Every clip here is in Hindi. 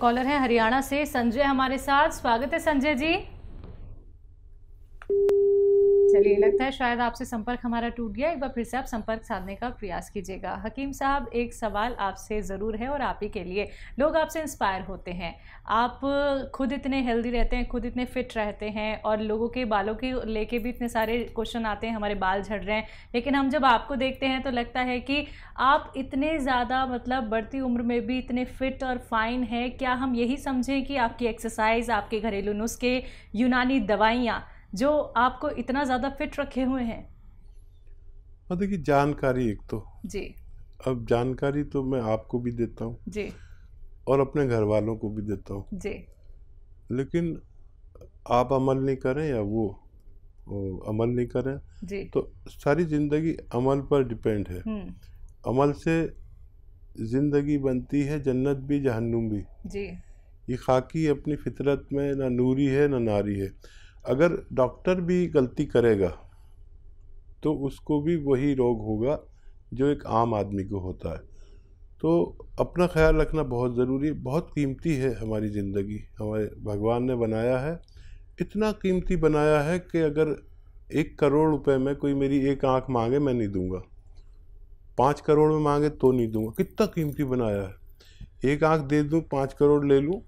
कॉलर हैं हरियाणा से संजय हमारे साथ स्वागत है संजय जी चलिए लगता है शायद आपसे संपर्क हमारा टूट गया एक बार फिर से आप संपर्क साधने का प्रयास कीजिएगा हकीम साहब एक सवाल आपसे ज़रूर है और आप ही के लिए लोग आपसे इंस्पायर होते हैं आप खुद इतने हेल्दी रहते हैं खुद इतने फिट रहते हैं और लोगों के बालों के लेके भी इतने सारे क्वेश्चन आते हैं हमारे बाल झड़ रहे हैं लेकिन हम जब आपको देखते हैं तो लगता है कि आप इतने ज़्यादा मतलब बढ़ती उम्र में भी इतने फिट और फाइन हैं क्या हम यही समझें कि आपकी एक्सरसाइज आपके घरेलू नुस्खे यूनानी दवाइयाँ जो आपको इतना ज़्यादा फिट रखे हुए हैं हाँ, देखिए जानकारी एक तो जी अब जानकारी तो मैं आपको भी देता हूँ जी और अपने घर वालों को भी देता हूँ जी लेकिन आप अमल नहीं करें या वो अमल नहीं करें जी तो सारी ज़िंदगी अमल पर डिपेंड है हम्म। अमल से ज़िंदगी बनती है जन्नत भी जहन्नुम भी जी ये खाकी अपनी फितरत में ना नूरी है ना नारी है अगर डॉक्टर भी गलती करेगा तो उसको भी वही रोग होगा जो एक आम आदमी को होता है तो अपना ख्याल रखना बहुत ज़रूरी बहुत कीमती है हमारी ज़िंदगी हमारे भगवान ने बनाया है इतना कीमती बनाया है कि अगर एक करोड़ रुपए में कोई मेरी एक आँख मांगे मैं नहीं दूंगा पाँच करोड़ में मांगे तो नहीं दूंगा कितना कीमती बनाया है एक आँख दे दूँ पाँच करोड़ ले लूँ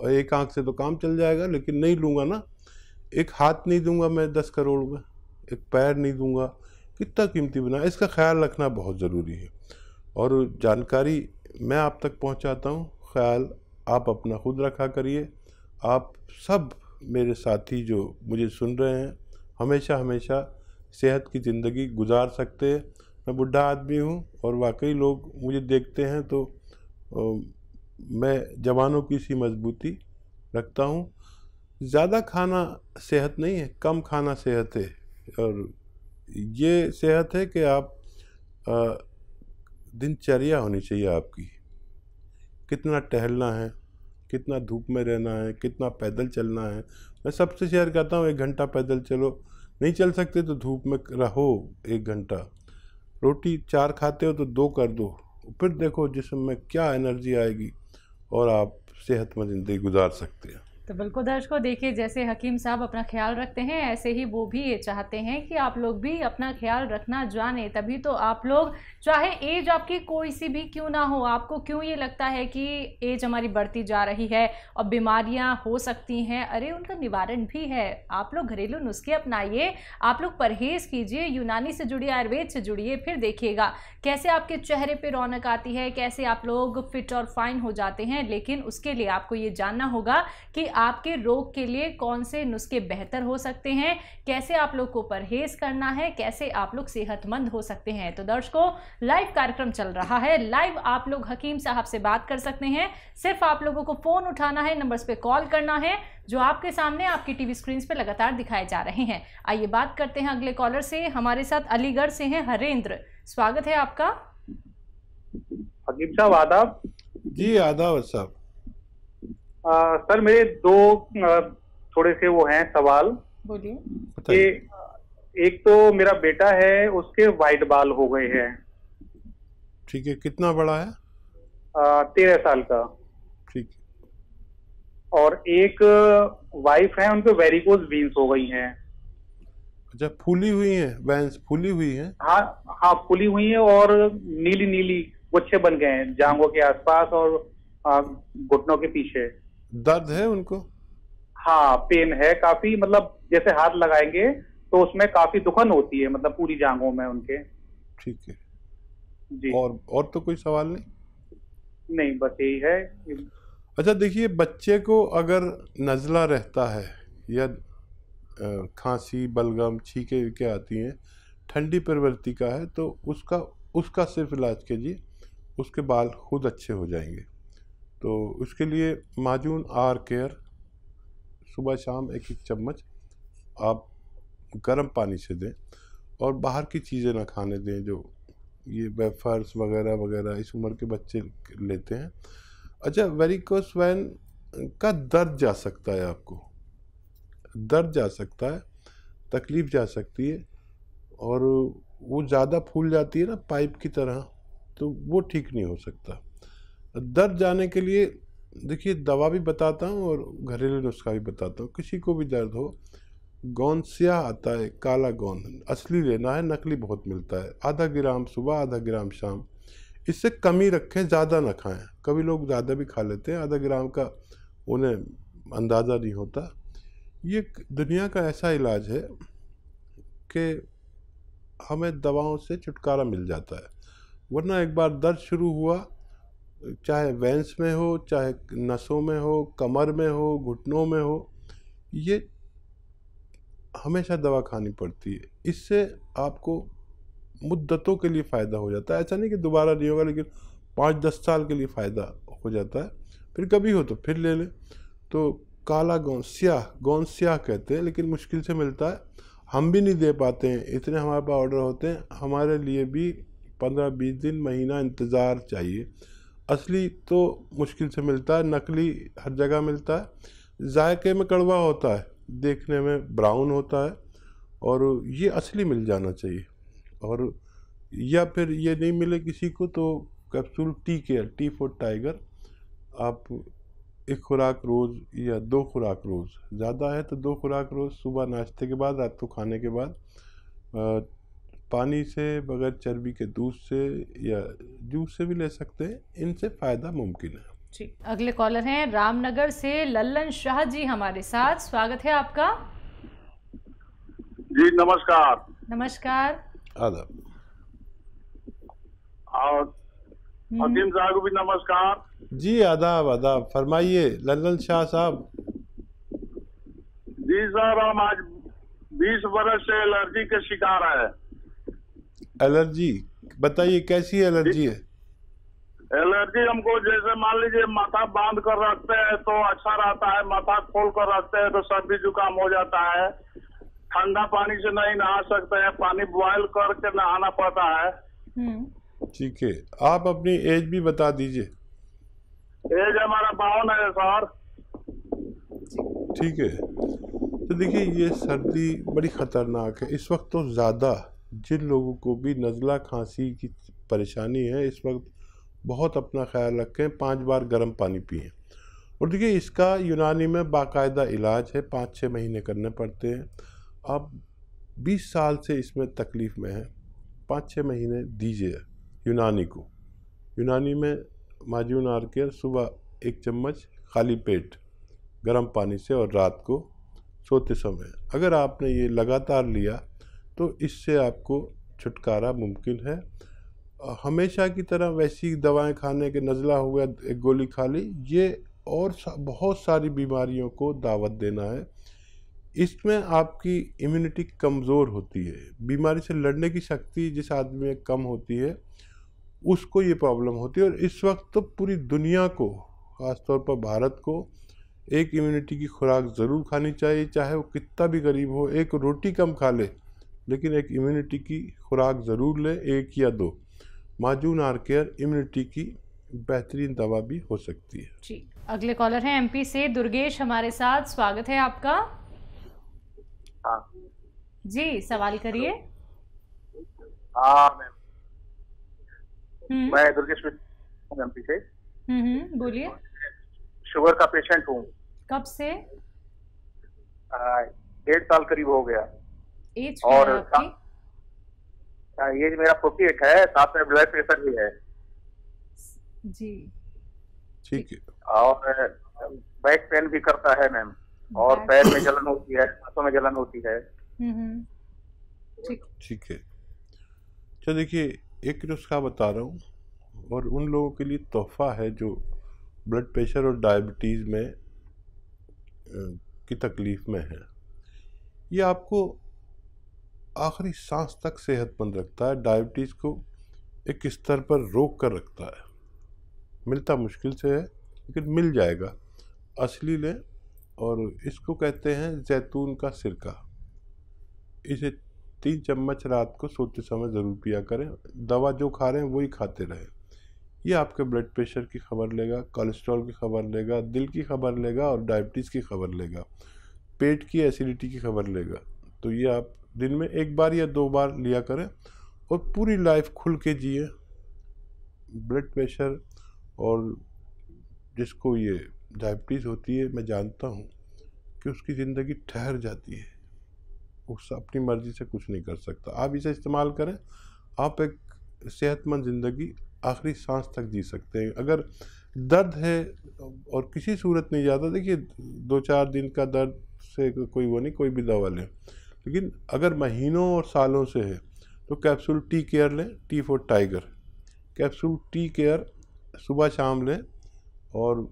और एक आँख से तो काम चल जाएगा लेकिन नहीं लूँगा ना एक हाथ नहीं दूंगा मैं दस करोड़ में एक पैर नहीं दूंगा कितना कीमती बना इसका ख्याल रखना बहुत ज़रूरी है और जानकारी मैं आप तक पहुंचाता हूं ख्याल आप अपना खुद रखा करिए आप सब मेरे साथी जो मुझे सुन रहे हैं हमेशा हमेशा सेहत की ज़िंदगी गुजार सकते हैं मैं बुढ़ा आदमी हूँ और वाकई लोग मुझे देखते हैं तो मैं जवानों की सी मजबूती रखता हूँ ज़्यादा खाना सेहत नहीं है कम खाना सेहत है और ये सेहत है कि आप दिनचर्या होनी चाहिए आपकी कितना टहलना है कितना धूप में रहना है कितना पैदल चलना है मैं सबसे शेयर करता हूँ एक घंटा पैदल चलो नहीं चल सकते तो धूप में रहो एक घंटा रोटी चार खाते हो तो दो कर दो फिर देखो जिसम में क्या एनर्जी आएगी और आप सेहतमंद ज़िंदगी गुजार सकते हैं तो बिल्कुल दर्शकों देखिए जैसे हकीम साहब अपना ख्याल रखते हैं ऐसे ही वो भी ये चाहते हैं कि आप लोग भी अपना ख्याल रखना जाने तभी तो आप लोग चाहे एज आपकी कोई सी भी क्यों ना हो आपको क्यों ये लगता है कि एज हमारी बढ़ती जा रही है और बीमारियां हो सकती हैं अरे उनका निवारण भी है आप लोग घरेलू नुस्खे अपनाइए आप लोग परहेज़ कीजिए यूनानी से जुड़िए आयुर्वेद से जुड़िए फिर देखिएगा कैसे आपके चेहरे पर रौनक आती है कैसे आप लोग फिट और फाइन हो जाते हैं लेकिन उसके लिए आपको ये जानना होगा कि आपके रोग के लिए कौन से नुस्खे बेहतर हो सकते हैं कैसे आप लोग को परहेज करना है कैसे आप लोग सेहतमंद हो सकते हैं तो दर्शकों लाइव कार्यक्रम चल रहा है लाइव आप लोग हकीम साहब से बात कर सकते हैं सिर्फ आप लोगों को फ़ोन उठाना है नंबर्स पे कॉल करना है जो आपके सामने आपकी टीवी स्क्रीन पे लगातार दिखाए जा रहे हैं आइए बात करते हैं अगले कॉलर से हमारे साथ अलीगढ़ से हैं हरेंद्र स्वागत है आपका हकीम साहब आदाब जी आदाब साहब सर मेरे दो थोड़े से वो हैं सवाल बोलिए एक तो मेरा बेटा है उसके वाइट बाल हो गए हैं ठीक है कितना बड़ा है तेरह साल का ठीक और एक वाइफ है उनके वेरिकोज बीन्स हो गई हैं अच्छा फूली हुई है बैंस फूली हुई है हाँ हाँ फूली हुई है और नीली नीली गुच्छे बन गए हैं जांघों के आसपास और घुटनों के पीछे दर्द है उनको हाँ पेन है काफी मतलब जैसे हाथ लगाएंगे तो उसमें काफी दुखन होती है मतलब पूरी जांघों में उनके ठीक है जी और और तो कोई सवाल नहीं नहीं बस यही है अच्छा देखिए बच्चे को अगर नज़ला रहता है या खांसी बलगम छीके के आती हैं ठंडी प्रवृत्ति का है तो उसका उसका सिर्फ इलाज कीजिए उसके बाल खुद अच्छे हो जाएंगे तो उसके लिए माजून आर केयर सुबह शाम एक एक चम्मच आप गर्म पानी से दें और बाहर की चीज़ें ना खाने दें जो ये वेफर्स वगैरह वगैरह इस उम्र के बच्चे लेते हैं अच्छा वेरिकोस वैन का दर्द जा सकता है आपको दर्द जा सकता है तकलीफ़ जा सकती है और वो ज़्यादा फूल जाती है ना पाइप की तरह तो वो ठीक नहीं हो सकता दर्द जाने के लिए देखिए दवा भी बताता हूँ और घरेलू नुस्खा भी बताता हूँ किसी को भी दर्द हो गौंसिया आता है काला गौंद असली लेना है नकली बहुत मिलता है आधा ग्राम सुबह आधा ग्राम शाम इससे कमी रखें ज़्यादा ना खाएं कभी लोग ज़्यादा भी खा लेते हैं आधा ग्राम का उन्हें अंदाज़ा नहीं होता ये दुनिया का ऐसा इलाज है कि हमें दवाओं से छुटकारा मिल जाता है वरना एक बार दर्द शुरू हुआ चाहे वेंस में हो चाहे नसों में हो कमर में हो घुटनों में हो ये हमेशा दवा खानी पड़ती है इससे आपको मुद्दतों के लिए फ़ायदा हो जाता है ऐसा नहीं कि दोबारा नहीं होगा लेकिन पाँच दस साल के लिए फ़ायदा हो जाता है फिर कभी हो तो फिर ले लें तो काला गौन स्याह गौन स्याह कहते हैं लेकिन मुश्किल से मिलता है हम भी नहीं दे पाते हैं इतने हमारे पास ऑर्डर होते हैं हमारे लिए भी पंद्रह बीस दिन महीना इंतज़ार चाहिए असली तो मुश्किल से मिलता है नकली हर जगह मिलता है जायके में कड़वा होता है देखने में ब्राउन होता है और ये असली मिल जाना चाहिए और या फिर ये नहीं मिले किसी को तो capsule T care T for tiger आप एक खुराक रोज़ या दो खुराक रोज़ ज़्यादा है तो दो खुराक रोज़ सुबह नाश्ते के बाद रात को खाने के बाद पानी से बगैर चर्बी के दूध से या जूस से भी ले सकते हैं इनसे फ़ायदा मुमकिन है जी अगले कॉलर हैं रामनगर से लल्लन शाह जी हमारे साथ स्वागत है आपका जी नमस्कार नमस्कार आदम हम्म। साहब को भी नमस्कार जी आदाब आदाब फरमाइए लल्लन शाह साहब जी सर हम आज 20 वर्ष से एलर्जी के शिकार है एलर्जी बताइए कैसी एलर्जी है एलर्जी हमको जैसे मान लीजिए माथा बांध कर रखते हैं तो अच्छा रहता है माथा खोल कर रखते हैं तो सर्दी जुकाम हो जाता है ठंडा पानी से नहीं नहा सकते हैं पानी बॉयल करके नहाना पड़ता है हम्म। ठीक है आप अपनी एज भी बता दीजिए एज हमारा बावन है सर ठीक है तो देखिए ये सर्दी बड़ी खतरनाक है इस वक्त तो ज़्यादा जिन लोगों को भी नज़ला खांसी की परेशानी है इस वक्त बहुत अपना ख्याल रखें पाँच बार गर्म पानी पिए और देखिए इसका यूनानी में बाकायदा इलाज है पाँच छः महीने करने पड़ते हैं आप बीस साल से इसमें तकलीफ़ में है पाँच छः महीने दीजिए यूनानी को यूनानी में माजून आर के सुबह एक चम्मच खाली पेट गर्म पानी से और रात को सोते समय अगर आपने ये लगातार लिया तो इससे आपको छुटकारा मुमकिन है हमेशा की तरह वैसी दवाएं खाने के नज़ला हुआ एक गोली खा ली ये और सा, बहुत सारी बीमारियों को दावत देना है इसमें आपकी इम्यूनिटी कमज़ोर होती है बीमारी से लड़ने की शक्ति जिस आदमी में कम होती है उसको ये प्रॉब्लम होती है और इस वक्त तो पूरी दुनिया को ख़ासतौर पर भारत को एक इम्यूनिटी की खुराक ज़रूर खानी चाहिए चाहे वो कितना भी गरीब हो एक रोटी कम खा ले लेकिन एक इम्यूनिटी की खुराक ज़रूर लें एक या दो माजून आर केयर इम्यूनिटी की बेहतरीन दवा भी हो सकती है जी अगले कॉलर हैं एमपी से दुर्गेश हमारे साथ स्वागत है आपका हाँ जी सवाल करिए हाँ हम्म। मैं दुर्गेश एमपी से हम्म, हम्म, बोलिए शुगर का पेशेंट हूँ कब से डेढ़ साल करीब हो गया एज और एज हाँ, मेरा फोर्टी एट है साथ में ब्लड प्रेशर भी है जी ठीक है और बैक पेन भी करता है मैम और पैर में जलन होती है हाथों में जलन होती है हम्म, हम्म। ठीक है अच्छा देखिए एक नुस्खा बता रहा हूँ और उन लोगों के लिए तोहफा है जो ब्लड प्रेशर और डायबिटीज़ में की तकलीफ़ में है ये आपको आखिरी सांस तक सेहतमंद रखता है डायबिटीज़ को एक स्तर पर रोक कर रखता है मिलता मुश्किल से है लेकिन मिल जाएगा असली लें और इसको कहते हैं जैतून का सिरका इसे तीन चम्मच रात को सोते समय ज़रूर पिया करें दवा जो खा रहे हैं वही खाते रहें ये आपके ब्लड प्रेशर की खबर लेगा कोलेस्ट्रॉल की खबर लेगा दिल की खबर लेगा और डायबिटीज़ की खबर लेगा पेट की एसिडिटी की खबर लेगा तो ये आप दिन में एक बार या दो बार लिया करें और पूरी लाइफ खुल के जिए ब्लड प्रेशर और जिसको ये डायबिटीज़ होती है मैं जानता हूँ कि उसकी ज़िंदगी ठहर जाती है उस अपनी मर्ज़ी से कुछ नहीं कर सकता आप इसे इस्तेमाल करें आप एक सेहतमंद ज़िंदगी आखिरी सांस तक जी सकते हैं अगर दर्द है और किसी सूरत नहीं जाता देखिए दो चार दिन का दर्द से कोई वो नहीं कोई भी दवा लें लेकिन अगर महीनों और सालों से है तो कैप्सूल टी केयर लें T for tiger capsule T care सुबह शाम लें और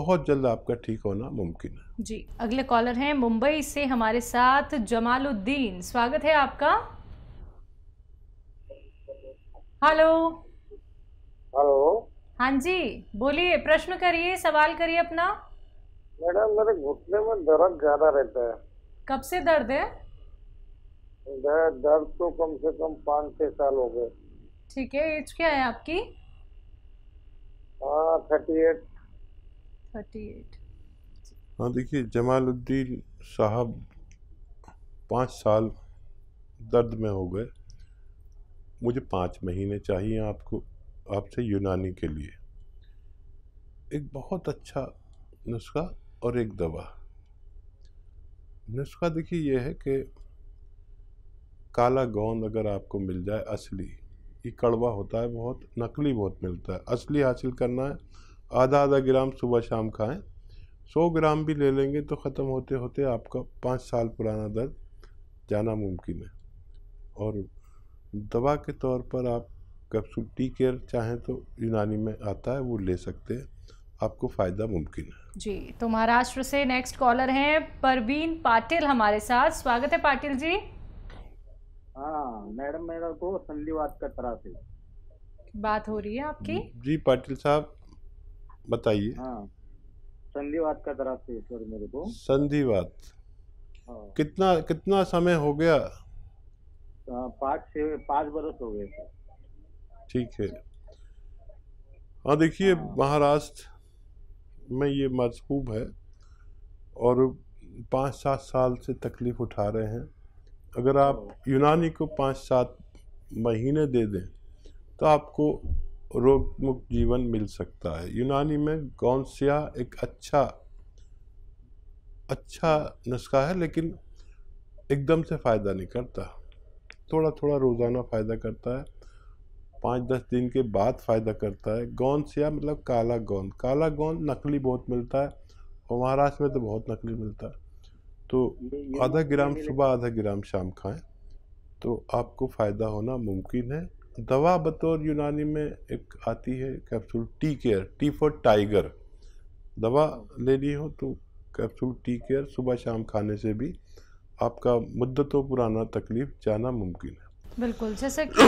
बहुत जल्द आपका ठीक होना मुमकिन है जी अगले कॉलर हैं मुंबई से हमारे साथ जमालुद्दीन स्वागत है आपका हेलो हेलो हाँ जी बोलिए प्रश्न करिए सवाल करिए अपना मैडम मेरे घुटने में दर्द ज्यादा रहता है कब से दर्द है दर्द तो कम से कम पाँच छह साल हो गए ठीक है एज क्या है आपकी हाँ थर्टी एट थर्टी एट हाँ देखिए जमालुद्दीन साहब पाँच साल दर्द में हो गए मुझे पाँच महीने चाहिए आपको आपसे यूनानी के लिए एक बहुत अच्छा नुस्खा और एक दवा नुस्खा देखिए यह है कि काला गोंद अगर आपको मिल जाए असली ये कड़वा होता है बहुत नकली बहुत मिलता है असली हासिल करना है आधा आधा ग्राम सुबह शाम खाएं सौ ग्राम भी ले लेंगे तो ख़त्म होते होते आपका पाँच साल पुराना दर्द जाना मुमकिन है और दवा के तौर पर आप कैप्सूल टी केयर चाहें तो यूनानी में आता है वो ले सकते हैं आपको फ़ायदा मुमकिन है जी तो महाराष्ट्र से नेक्स्ट कॉलर हैं परवीन पाटिल हमारे साथ स्वागत है पाटिल जी हाँ मैडम मेरे को संधिवाद का तरह से बात हो रही है आपकी जी पाटिल साहब बताइए हाँ, संधिवाद का त्रास से सर मेरे को संधिवाद हाँ। कितना कितना समय हो गया हाँ, पाँच छः पाँच बरस हो गए ठीक है हाँ देखिए महाराष्ट्र में ये मजहूब है और पाँच सात साल से तकलीफ उठा रहे हैं अगर आप तो- यूनानी को पाँच सात महीने दे दें तो आपको रोग मुक्त जीवन मिल सकता है यूनानी में गौनसिया एक अच्छा अच्छा नुस्खा है लेकिन एकदम से फ़ायदा नहीं करता थोड़ा थोड़ा रोज़ाना फ़ायदा करता है पाँच दस दिन के बाद फ़ायदा करता है गौंद सिया मतलब काला गौंद काला गौंद नकली बहुत मिलता है और महाराष्ट्र में तो बहुत नकली मिलता है तो आधा ग्राम सुबह आधा ग्राम शाम खाएं तो आपको फ़ायदा होना मुमकिन है दवा बतौर यूनानी में एक आती है capsule T care T for tiger दवा लेनी हो तो कैप्सूल टी केयर सुबह शाम खाने से भी आपका मुद्दतों पुराना तकलीफ जाना मुमकिन है बिल्कुल जैसे कि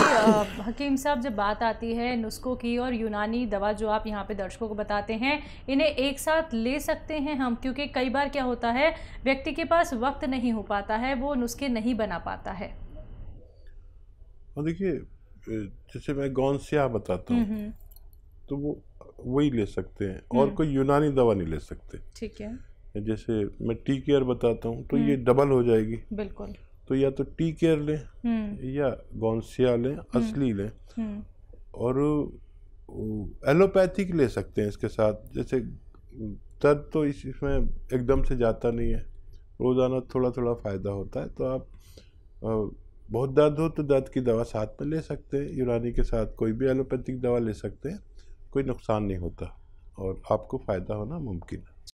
हकीम साहब जब बात आती है नुस्खों की और यूनानी दवा जो आप यहाँ पे दर्शकों को बताते हैं इन्हें एक साथ ले सकते हैं हम क्योंकि कई बार क्या होता है व्यक्ति के पास वक्त नहीं हो पाता है वो नुस्खे नहीं बना पाता है और देखिए जैसे मैं गौन स्याह बताता हूँ हम्म, हम्म। तो वो वही ले सकते हैं और हम्म। कोई यूनानी दवा नहीं ले सकते ठीक है जैसे मैं टी केयर बताता हूँ तो ये डबल हो जाएगी बिल्कुल तो या तो टी केयर लें हम्म। या गौनसिया लें हम्म। असली लें हम्म। और एलोपैथिक ले सकते हैं इसके साथ जैसे दर्द तो इस इसमें एकदम से जाता नहीं है रोज़ाना थोड़ा थोड़ा फ़ायदा होता है तो आप बहुत दर्द हो तो दर्द की दवा साथ में ले सकते हैं यूनानी के साथ कोई भी एलोपैथिक दवा ले सकते हैं कोई नुकसान नहीं होता और आपको फ़ायदा होना मुमकिन है